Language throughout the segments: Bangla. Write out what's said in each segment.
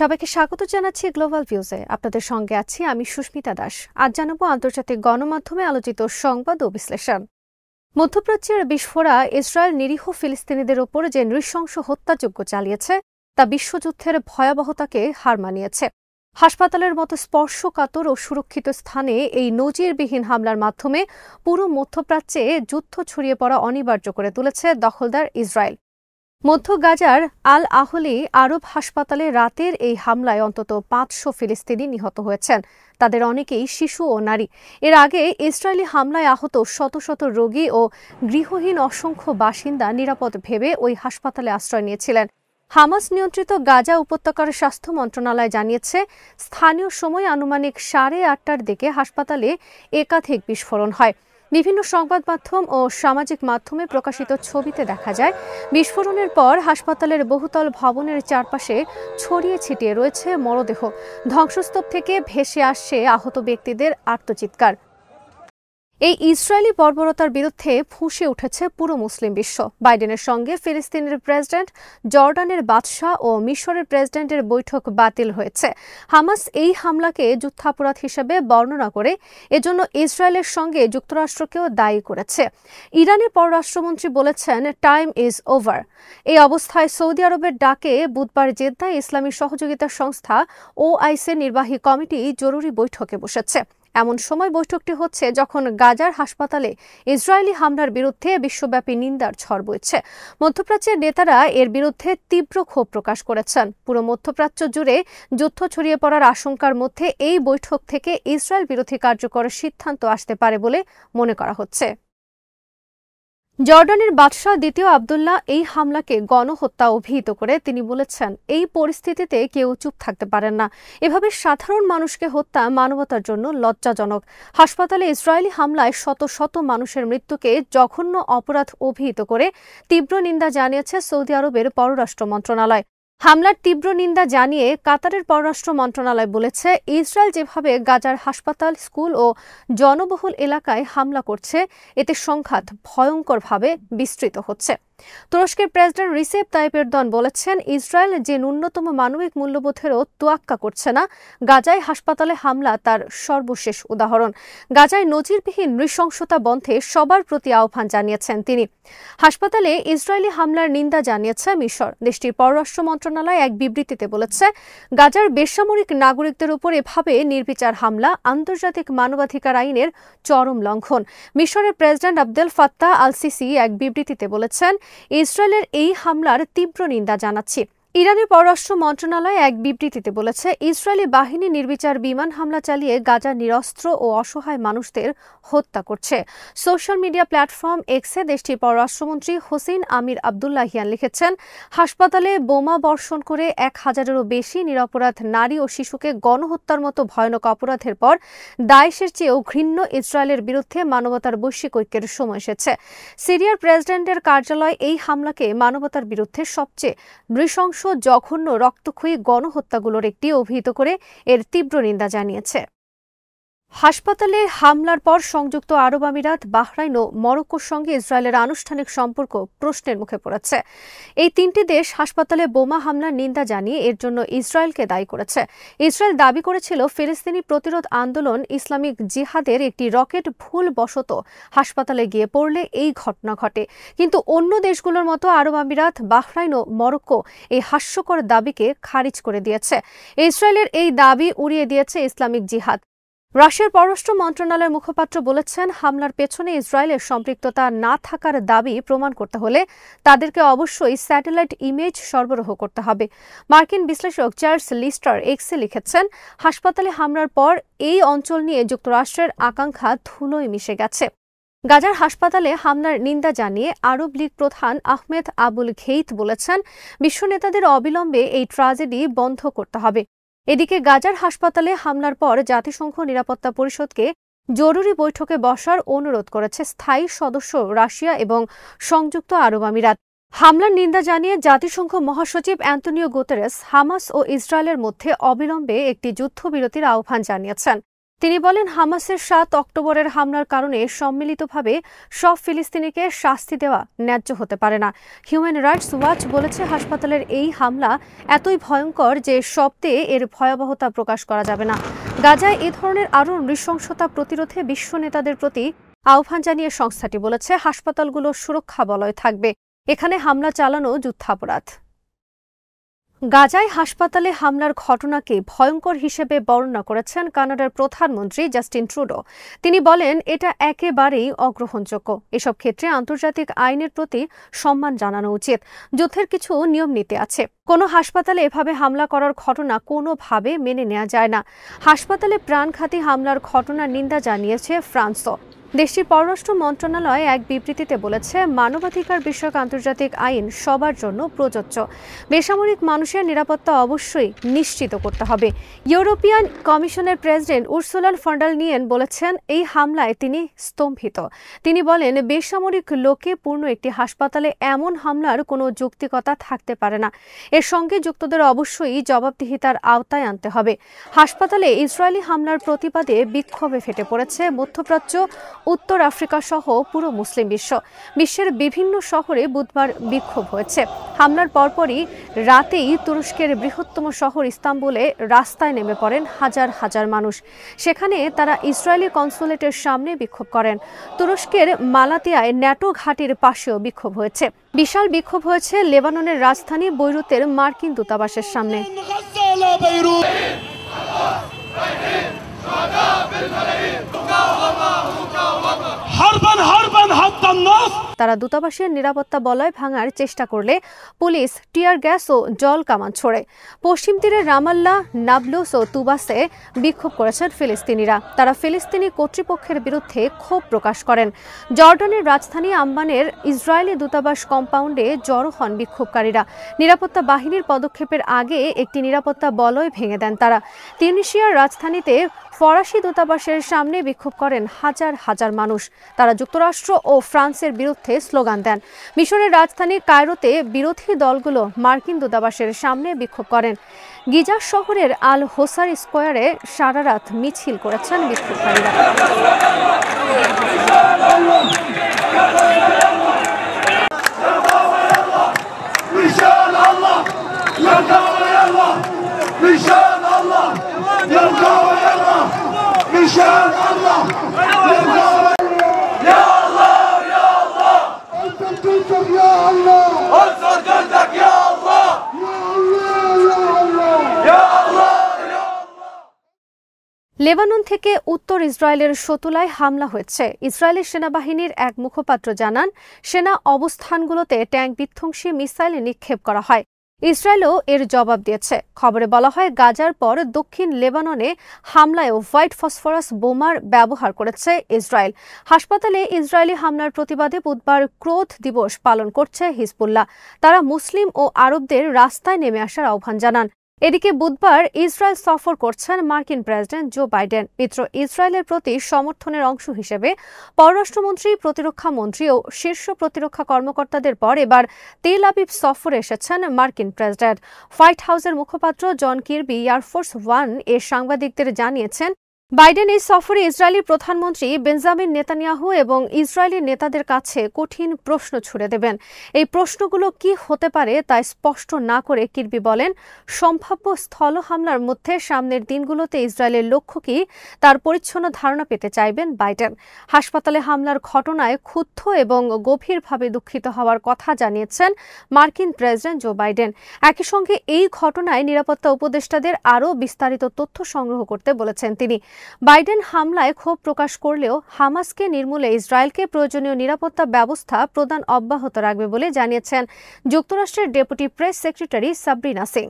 সবাইকে স্বাগত জানাচ্ছি গ্লোবাল ভিউজে আপনাদের সঙ্গে আছি আমি সুস্মিতা দাস আজ জানাবো আন্তর্জাতিক গণমাধ্যমে আলোচিত সংবাদ ও বিশ্লেষণ মধ্যপ্রাচ্যের বিস্ফোরা ইসরায়েল নিরীহ ফিলিস্তিনিদের ওপর যে নৃশংস হত্যাযজ্ঞ চালিয়েছে তা বিশ্বযুদ্ধের ভয়াবহতাকে হার মানিয়েছে হাসপাতালের মতো স্পর্শকাতর ও সুরক্ষিত স্থানে এই নজিরবিহীন হামলার মাধ্যমে পুরো মধ্যপ্রাচ্যে যুদ্ধ ছড়িয়ে পড়া অনিবার্য করে তুলেছে দখলদার ইসরায়েল মধ্য গাজার আল আহলি আরব হাসপাতালে রাতের এই হামলায় অন্তত পাঁচশো ফিলিস্তিনি নিহত হয়েছেন তাদের অনেকেই শিশু ও নারী এর আগে ইসরায়েলি হামলায় আহত শত শত রোগী ও গৃহহীন অসংখ্য বাসিন্দা নিরাপদ ভেবে ওই হাসপাতালে আশ্রয় নিয়েছিলেন হামাস নিয়ন্ত্রিত গাজা উপত্যকার স্বাস্থ্য মন্ত্রণালয় জানিয়েছে স্থানীয় সময় আনুমানিক সাড়ে আটটার দিকে হাসপাতালে একাধিক বিস্ফোরণ হয় বিভিন্ন সংবাদ মাধ্যম ও সামাজিক মাধ্যমে প্রকাশিত ছবিতে দেখা যায় বিস্ফোরণের পর হাসপাতালের বহুতল ভবনের চারপাশে ছড়িয়ে ছিটিয়ে রয়েছে মরদেহ ধ্বংসস্তূপ থেকে ভেসে আসছে আহত ব্যক্তিদের আত্মচিৎকার এই ইসরায়েলি বর্বরতার বিরুদ্ধে ফুঁসে উঠেছে পুরো মুসলিম বিশ্ব বাইডেনের সঙ্গে ফিলিস্তিনের প্রেসিডেন্ট জর্ডানের বাদশাহ ও মিশরের প্রেসিডেন্টের বৈঠক বাতিল হয়েছে হামাস এই হামলাকে যুদ্ধাপরাধ হিসেবে বর্ণনা করে এজন্য ইসরায়েলের সঙ্গে যুক্তরাষ্ট্রকেও দায়ী করেছে ইরানের পররাষ্ট্রমন্ত্রী বলেছেন টাইম ইজ ওভার এই অবস্থায় সৌদি আরবের ডাকে বুধবার জেদ্দায় ইসলামী সহযোগিতা সংস্থা ওআইসের নির্বাহী কমিটি জরুরি বৈঠকে বসেছে এমন সময় বৈঠকটি হচ্ছে যখন গাজার হাসপাতালে ইসরায়েলি হামলার বিরুদ্ধে বিশ্বব্যাপী নিন্দার ঝড় বইছে মধ্যপ্রাচ্যের নেতারা এর বিরুদ্ধে তীব্র ক্ষোভ প্রকাশ করেছেন পুরো মধ্যপ্রাচ্য জুড়ে যুদ্ধ ছড়িয়ে পড়ার আশঙ্কার মধ্যে এই বৈঠক থেকে ইসরায়েল বিরোধী কার্যকর সিদ্ধান্ত আসতে পারে বলে মনে করা হচ্ছে জর্ডানের বাদশাহ দ্বিতীয় আবদুল্লাহ এই হামলাকে গণহত্যা অভিহিত করে তিনি বলেছেন এই পরিস্থিতিতে কেউ চুপ থাকতে পারেন না এভাবে সাধারণ মানুষকে হত্যা মানবতার জন্য লজ্জাজনক হাসপাতালে ইসরায়েলি হামলায় শত শত মানুষের মৃত্যুকে জঘন্য অপরাধ অভিহিত করে তীব্র নিন্দা জানিয়েছে সৌদি আরবের পররাষ্ট্র মন্ত্রণালয় হামলার তীব্র নিন্দা জানিয়ে কাতারের পররাষ্ট্র মন্ত্রণালয় বলেছে ইসরায়েল যেভাবে গাজার হাসপাতাল স্কুল ও জনবহুল এলাকায় হামলা করছে এতে সংঘাত ভয়ঙ্করভাবে বিস্তৃত হচ্ছে তুরস্কের প্রেসিডেন্ট রিসেপ তাইপ এরদন বলেছেন ইসরায়েল যে ন্যূনতম মানবিক মূল্যবোধেরও তোয়াক্কা করছে না গাজায় হাসপাতালে হামলা তার সর্বশেষ উদাহরণ গাজায় নজিরবিহীন নৃশংসতা বন্ধে সবার প্রতি আহ্বান জানিয়েছেন তিনি হাসপাতালে ইসরায়েলি হামলার নিন্দা জানিয়েছে মিশর দেশটির পররাষ্ট্র মন্ত্রণালয় এক বিবৃতিতে বলেছে গাজার বেসামরিক নাগরিকদের উপর এভাবে নির্বিচার হামলা আন্তর্জাতিক মানবাধিকার আইনের চরম লঙ্ঘন মিশরের president Abdel Fattah al Sisi এক বিবৃতিতে বলেছেন ইসরায়েলের এই হামলার তীব্র নিন্দা জানাচ্ছে ইরানের পররাষ্ট্র মন্ত্রণালয় এক বিবৃতিতে বলেছে ইসরায়েলি বাহিনী নির্বিচার বিমান হামলা চালিয়ে গাজা নিরস্ত্র ও অসহায় মানুষদের হত্যা করছে সোশ্যাল মিডিয়া প্ল্যাটফর্ম এক্সে দেশটির পররাষ্ট্রমন্ত্রী হোসেন আমির আবদুল্লাহিয়ান লিখেছেন হাসপাতালে বোমা বর্ষণ করে এক হাজারেরও বেশি নিরপরাধ নারী ও শিশুকে গণহত্যার মতো ভয়ানক অপরাধের পর দায়েশের চেয়েও ঘৃণ্য ইসরায়েলের বিরুদ্ধে মানবতার বৈশ্বিক ঐক্যের সময় এসেছে সিরিয়ার প্রেসিডেন্টের কার্যালয় এই হামলাকে মানবতার বিরুদ্ধে সবচেয়ে নৃশংস নৃশংস জঘন্য রক্তক্ষয়ী গণহত্যাগুলোর একটি অভিহিত করে এর তীব্র নিন্দা জানিয়েছে হাসপাতালে হামলার পর সংযুক্ত আরব আমিরাত বাহরাইন ও মরক্কোর সঙ্গে ইসরায়েলের আনুষ্ঠানিক সম্পর্ক প্রশ্নের মুখে পড়েছে এই তিনটি দেশ হাসপাতালে বোমা হামলার নিন্দা জানিয়ে এর জন্য ইসরায়েলকে দায়ী করেছে ইসরায়েল দাবি করেছিল ফিলিস্তিনি প্রতিরোধ আন্দোলন ইসলামিক জিহাদের একটি রকেট ভুলবশত হাসপাতালে গিয়ে পড়লে এই ঘটনা ঘটে কিন্তু অন্য দেশগুলোর মতো আরব আমিরাত বাহরাইন ও মরক্কো এই হাস্যকর দাবিকে খারিজ করে দিয়েছে ইসরায়েলের এই দাবি উড়িয়ে দিয়েছে ইসলামিক জিহাদ রাশিয়ার পররাষ্ট্র মন্ত্রণালয়ের মুখপাত্র বলেছেন হামলার পেছনে ইসরায়েলের সম্পৃক্ততা না থাকার দাবি প্রমাণ করতে হলে তাদেরকে অবশ্যই স্যাটেলাইট ইমেজ সরবরাহ করতে হবে মার্কিন বিশ্লেষক চার্লস লিস্টার এক্সে লিখেছেন হাসপাতালে হামলার পর এই অঞ্চল নিয়ে যুক্তরাষ্ট্রের আকাঙ্ক্ষা ধুলোয় মিশে গেছে গাজার হাসপাতালে হামলার নিন্দা জানিয়ে আরব লীগ প্রধান আহমেদ আবুল ঘেইত বলেছেন বিশ্ব নেতাদের অবিলম্বে এই ট্রাজেডি বন্ধ করতে হবে এদিকে গাজার হাসপাতালে হামলার পর জাতিসংঘ নিরাপত্তা পরিষদকে জরুরি বৈঠকে বসার অনুরোধ করেছে স্থায়ী সদস্য রাশিয়া এবং সংযুক্ত আরব আমিরাত হামলার নিন্দা জানিয়ে জাতিসংঘ মহাসচিব অ্যান্টনিও গোতেরেস হামাস ও ইসরায়েলের মধ্যে অবিলম্বে একটি যুদ্ধবিরতির আহ্বান জানিয়েছেন তিনি বলেন হামাসের সাত অক্টোবরের হামলার কারণে সম্মিলিতভাবে সব ফিলিস্তিনিকে শাস্তি দেওয়া ন্যায্য হতে পারে না হিউম্যান রাইটস ওয়াচ বলেছে হাসপাতালের এই হামলা এতই ভয়ঙ্কর যে শব্দে এর ভয়াবহতা প্রকাশ করা যাবে না গাজায় এ ধরনের আরও নৃশংসতা প্রতিরোধে বিশ্ব নেতাদের প্রতি আহ্বান জানিয়ে সংস্থাটি বলেছে হাসপাতালগুলো সুরক্ষা বলয় থাকবে এখানে হামলা চালানো যুদ্ধাপরাধ গাজায় হাসপাতালে হামলার ঘটনাকে ভয়ঙ্কর হিসেবে বর্ণনা করেছেন কানাডার প্রধানমন্ত্রী জাস্টিন ট্রুডো তিনি বলেন এটা একেবারেই অগ্রহণযোগ্য এসব ক্ষেত্রে আন্তর্জাতিক আইনের প্রতি সম্মান জানানো উচিত যুদ্ধের কিছু নিয়ম নীতি আছে কোনো হাসপাতালে এভাবে হামলা করার ঘটনা কোনোভাবে মেনে নেওয়া যায় না হাসপাতালে প্রাণঘাতী হামলার ঘটনার নিন্দা জানিয়েছে ফ্রান্সও দেশটির পররাষ্ট্র মন্ত্রণালয় এক বিবৃতিতে বলেছে মানবাধিকার বিষয়ক আন্তর্জাতিক আইন সবার জন্য প্রযোজ্য বেসামরিক মানুষের নিরাপত্তা অবশ্যই নিশ্চিত করতে হবে ইউরোপিয়ান কমিশনের প্রেসিডেন্ট উর্সুলান ফন্ডাল নিয়েন বলেছেন এই হামলায় তিনি স্তম্ভিত তিনি বলেন বেসামরিক লোকে পূর্ণ একটি হাসপাতালে এমন হামলার কোনো যৌক্তিকতা থাকতে পারে না এর সঙ্গে যুক্তদের অবশ্যই জবাবদিহিতার আওতায় আনতে হবে হাসপাতালে ইসরায়েলি হামলার প্রতিবাদে বিক্ষোভে ফেটে পড়েছে মধ্যপ্রাচ্য উত্তর আফ্রিকা সহ পুরো মুসলিম বিশ্ব বিশ্বের বিভিন্ন শহরে বুধবার বিক্ষোভ হয়েছে হামলার পরপরই রাতেই তুরস্কের বৃহত্তম শহর ইস্তাম্বুলে রাস্তায় নেমে পড়েন হাজার হাজার মানুষ সেখানে তারা ইসরায়েলি কনসুলেটের সামনে বিক্ষোভ করেন তুরস্কের মালাতিয়ায় ন্যাটো ঘাটির পাশেও বিক্ষোভ হয়েছে বিশাল বিক্ষোভ হয়েছে লেবাননের রাজধানী বৈরুতের মার্কিন দূতাবাসের সামনে তারা দূতাবাসের নিরাপত্তা বলয় ভাঙার চেষ্টা করলে পুলিশ টিয়ার গ্যাস ও জল কামান ছোড়ে পশ্চিম তীরে রামাল্লা নাবলুস ও তুবাসে বিক্ষোভ করেছেন ফিলিস্তিনিরা তারা ফিলিস্তিনি কর্তৃপক্ষের বিরুদ্ধে ক্ষোভ প্রকাশ করেন জর্ডানের রাজধানী আম্মানের ইসরায়েলি দূতাবাস কম্পাউন্ডে জড়ো হন বিক্ষোভকারীরা নিরাপত্তা বাহিনীর পদক্ষেপের আগে একটি নিরাপত্তা বলয় ভেঙে দেন তারা তিউনিশিয়ার রাজধানীতে ফরাসি দূতাবাসের সামনে বিক্ষোভ করেন হাজার হাজার মানুষ তারা যুক্তরাষ্ট্র ও ফ্রান্সের বিরুদ্ধে পক্ষে স্লোগান দেন মিশরের রাজধানী কায়রোতে বিরোধী দলগুলো মার্কিন দূতাবাসের সামনে বিক্ষোভ করেন গিজা শহরের আল হোসার স্কোয়ারে সারারাত মিছিল করেছেন বিক্ষোভকারীরা লেবানন থেকে উত্তর ইসরায়েলের শতুলায় হামলা হয়েছে ইসরায়েলের সেনাবাহিনীর এক মুখপাত্র জানান সেনা অবস্থানগুলোতে ট্যাঙ্ক বিধ্বংসী মিসাইল নিক্ষেপ করা হয় ইসরায়েলও এর জবাব দিয়েছে খবরে বলা হয় গাজার পর দক্ষিণ লেবাননে হামলায়ও হোয়াইট ফসফরাস বোমার ব্যবহার করেছে ইসরায়েল হাসপাতালে ইসরায়েলি হামলার প্রতিবাদে বুধবার ক্রোধ দিবস পালন করছে হিজবুল্লাহ তারা মুসলিম ও আরবদের রাস্তায় নেমে আসার আহ্বান জানান এদিকে বুধবার ইসরায়েল সফর করছেন মার্কিন প্রেসিডেন্ট জো বাইডেন মিত্র ইসরায়েলের প্রতি সমর্থনের অংশ হিসেবে পররাষ্ট্রমন্ত্রী প্রতিরক্ষা মন্ত্রী ও শীর্ষ প্রতিরক্ষা কর্মকর্তাদের পর এবার তেল আবিব সফরে এসেছেন মার্কিন প্রেসিডেন্ট হোয়াইট হাউসের মুখপাত্র জন কির্বি এয়ারফোর্স ওয়ান এ সাংবাদিকদের জানিয়েছেন বাইডেন এই সফরে ইসরায়েলি প্রধানমন্ত্রী বেঞ্জামিন নেতানিয়াহু এবং ইসরায়েলি নেতাদের কাছে কঠিন প্রশ্ন ছুড়ে দেবেন এই প্রশ্নগুলো কি হতে পারে তা স্পষ্ট না করে কিরবি বলেন সম্ভাব্য স্থল হামলার মধ্যে সামনের দিনগুলোতে ইসরায়েলের লক্ষ্য কি তার পরিচ্ছন্ন ধারণা পেতে চাইবেন বাইডেন হাসপাতালে হামলার ঘটনায় ক্ষুদ্ধ এবং গভীরভাবে দুঃখিত হওয়ার কথা জানিয়েছেন মার্কিন প্রেসিডেন্ট জো বাইডেন একই সঙ্গে এই ঘটনায় নিরাপত্তা উপদেষ্টাদের আরও বিস্তারিত তথ্য সংগ্রহ করতে বলেছেন তিনি বাইডেন হামলায় ক্ষোভ প্রকাশ করলেও হামাসকে নির্মূলে ইসরায়েলকে প্রয়োজনীয় নিরাপত্তা ব্যবস্থা প্রদান অব্যাহত রাখবে বলে জানিয়েছেন যুক্তরাষ্ট্রের deputy press secretary Sabrina Singh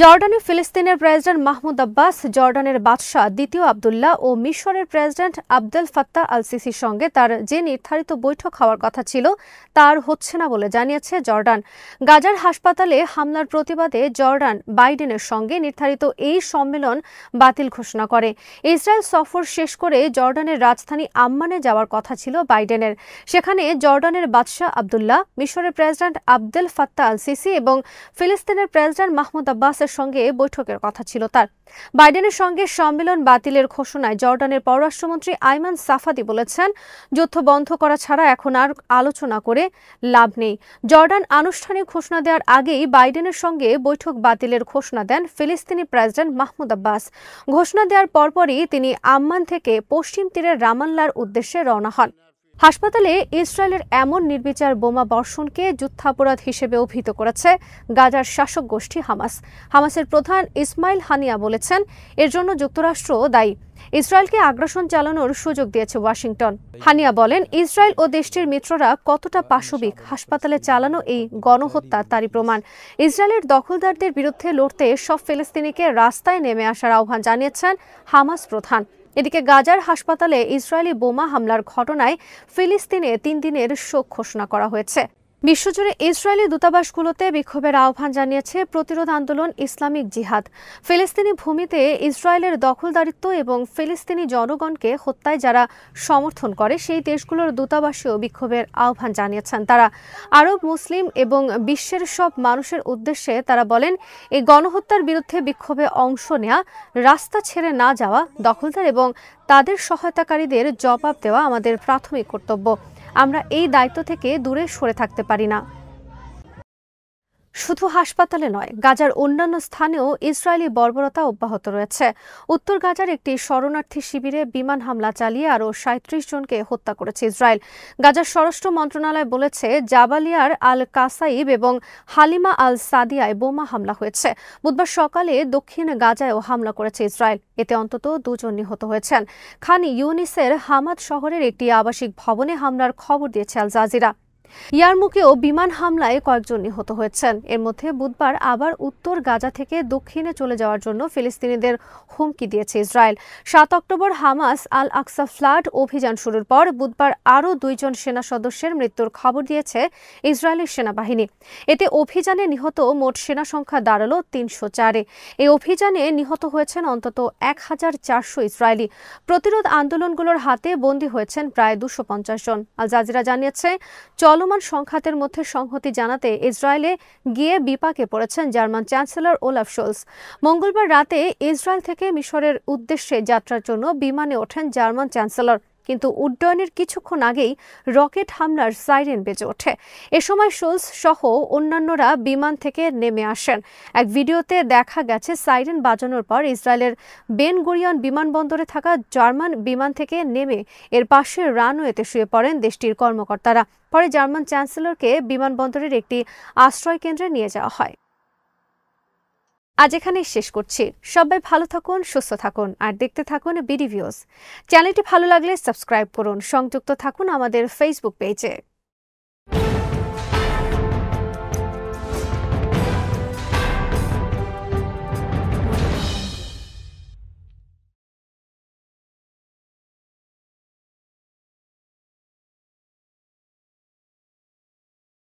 জর্ডানে ফিলিস্তিনের প্রেসিডেন্ট মাহমুদ আব্বাস জর্ডানের বাদশাহ দ্বিতীয় আবদুল্লাহ ও মিশরের প্রেসিডেন্ট আব্দুল ফাত্তাহ আল সিসির সঙ্গে তার যে নির্ধারিত বৈঠক হওয়ার কথা ছিল তার হচ্ছে না বলে জানিয়েছে জর্ডান গাজার হাসপাতালে হামলার প্রতিবাদে জর্ডান বাইডেনের সঙ্গে নির্ধারিত এই সম্মেলন বাতিল ঘোষণা করে ইসরায়েল সফর শেষ করে জর্ডানের রাজধানী আম্মানে যাওয়ার কথা ছিল বাইডেনের সেখানে জর্ডানের বাদশাহ আবদুল্লাহ মিশরের president Abdul Fattah al Sisi এবং ফিলিস্তিনের প্রেসিডেন্ট মাহমুদ আব্বাস হামাসের সঙ্গে বৈঠকের কথা ছিল তার বাইডেনের সঙ্গে সম্মেলন বাতিলের ঘোষণায় জর্ডানের পররাষ্ট্রমন্ত্রী আইমান সাফাদি বলেছেন যুদ্ধ বন্ধ করা ছাড়া এখন আর আলোচনা করে লাভ নেই জর্ডান আনুষ্ঠানিক ঘোষণা দেওয়ার আগেই বাইডেনের সঙ্গে বৈঠক বাতিলের ঘোষণা দেন ফিলিস্তিনি প্রেসিডেন্ট মাহমুদ আব্বাস ঘোষণা দেওয়ার পরপরই তিনি আম্মান থেকে পশ্চিম তীরের রামাল্লার উদ্দেশ্যে রওনা হন হাসপাতালে ইসরায়েলের এমন নির্বিচার বোমা বর্ষণকে যুদ্ধাপরাধ হিসেবে অভিহিত করেছে গাজার শাসক গোষ্ঠী হামাস হামাসের প্রধান ইসমাইল হানিয়া বলেছেন এর জন্য যুক্তরাষ্ট্র দায়ী ইসরায়েলকে আগ্রাসন চালানোর সুযোগ দিয়েছে ওয়াশিংটন হানিয়া বলেন ইসরায়েল ও দেশটির মিত্ররা কতটা পাশবিক হাসপাতালে চালানো এই গণহত্যা তারই প্রমাণ ইসরায়েলের দখলদারদের বিরুদ্ধে লড়তে সব ফিলিস্তিনিকে রাস্তায় নেমে আসার আহ্বান জানিয়েছেন হামাস প্রধান এদিকে গাজার হাসপাতালে ইসরায়েলি বোমা হামলার ঘটনায় ফিলিস্তিনে তিন দিনের শোক ঘোষণা করা হয়েছে বিশ্বজুড়ে ইসরায়েলি দূতাবাসগুলোতে বিক্ষোভের আহ্বান জানিয়েছে প্রতিরোধ আন্দোলন ইসলামিক জিহাদ ফিলিস্তিনি ভূমিতে ইসরায়েলের দখলদারিত্ব এবং ফিলিস্তিনি জনগণকে হত্যায় যারা সমর্থন করে সেই দেশগুলোর দূতাবাসেও বিক্ষোভের আহ্বান জানিয়েছেন তারা আরব মুসলিম এবং বিশ্বের সব মানুষের উদ্দেশ্যে তারা বলেন এই গণহত্যার বিরুদ্ধে বিক্ষোভে অংশ নেয়া রাস্তা ছেড়ে না যাওয়া দখলদার এবং তাদের সহায়তাকারীদের জবাব দেওয়া আমাদের প্রাথমিক কর্তব্য আমরা এই দায়িত্ব থেকে দূরে সরে থাকতে পারি না শুধু হাসপাতালে নয় গাজার অন্যান্য স্থানেও ইসরায়েলি বর্বরতা অব্যাহত রয়েছে উত্তর গাজার একটি শরণার্থী শিবিরে বিমান হামলা চালিয়ে আরও সাঁত্রিশ জনকে হত্যা করেছে ইসরায়েল গাজার স্বরাষ্ট্র মন্ত্রণালয় বলেছে জাবালিয়ার আল কাসাইব এবং হালিমা আল সাদিয়ায় বোমা হামলা হয়েছে বুধবার সকালে দক্ষিণ গাজায়ও হামলা করেছে ইসরায়েল এতে অন্তত দুজন নিহত হয়েছেন খান ইউনিসের হামাদ শহরের একটি আবাসিক ভবনে হামলার খবর দিয়েছে আল জাজিরা ইয়ারমুকে ও বিমান হামলায় কয়েকজন নিহত হয়েছেন এর মধ্যে বুধবার আবার উত্তর গাজা থেকে দক্ষিণে চলে যাওয়ার জন্য ফিলিস্তিনিদের হুমকি দিয়েছে ইসরায়েল সাত October Hamas al Aqsa flood অভিযান শুরুর পর বুধবার আরও দুইজন সেনা সদস্যের মৃত্যুর খবর দিয়েছে ইসরায়েলের সেনাবাহিনী এতে অভিযানে নিহত মোট সেনা সংখ্যা দাঁড়ালো তিনশো চারে এই অভিযানে নিহত হয়েছেন অন্তত এক হাজার চারশো ইসরায়েলি প্রতিরোধ আন্দোলনগুলোর হাতে বন্দী হয়েছেন প্রায় দুশো পঞ্চাশ জন আল জাজিরা জানিয়েছে চল চলমান সংঘাতের মধ্যে সংহতি জানাতে ইসরায়েলে গিয়ে বিপাকে পড়েছেন জার্মান চ্যান্সেলর ওলাফ শোলস মঙ্গলবার রাতে ইসরায়েল থেকে মিশরের উদ্দেশ্যে যাত্রার জন্য বিমানে ওঠেন জার্মান চ্যান্সেলর কিন্তু উড্ডয়নের কিছুক্ষণ আগেই রকেট হামলার সাইরেন বেজে ওঠে এ সময় শোলস সহ অন্যান্যরা বিমান থেকে নেমে আসেন এক ভিডিওতে দেখা গেছে সাইরেন বাজানোর পর ইসরায়েলের বেন গুরিয়ান বিমানবন্দরে থাকা জার্মান বিমান থেকে নেমে এর পাশে রানওয়েতে শুয়ে পড়েন দেশটির কর্মকর্তারা পরে জার্মান চ্যান্সেলরকে বিমানবন্দরের একটি আশ্রয় কেন্দ্রে নিয়ে যাওয়া হয় আজ এখানেই শেষ করছি সবাই ভালো থাকুন সুস্থ থাকুন আর দেখতে থাকুন বিডি ভিউজ চ্যানেলটি ভালো লাগলে সাবস্ক্রাইব করুন সংযুক্ত থাকুন আমাদের ফেসবুক পেজে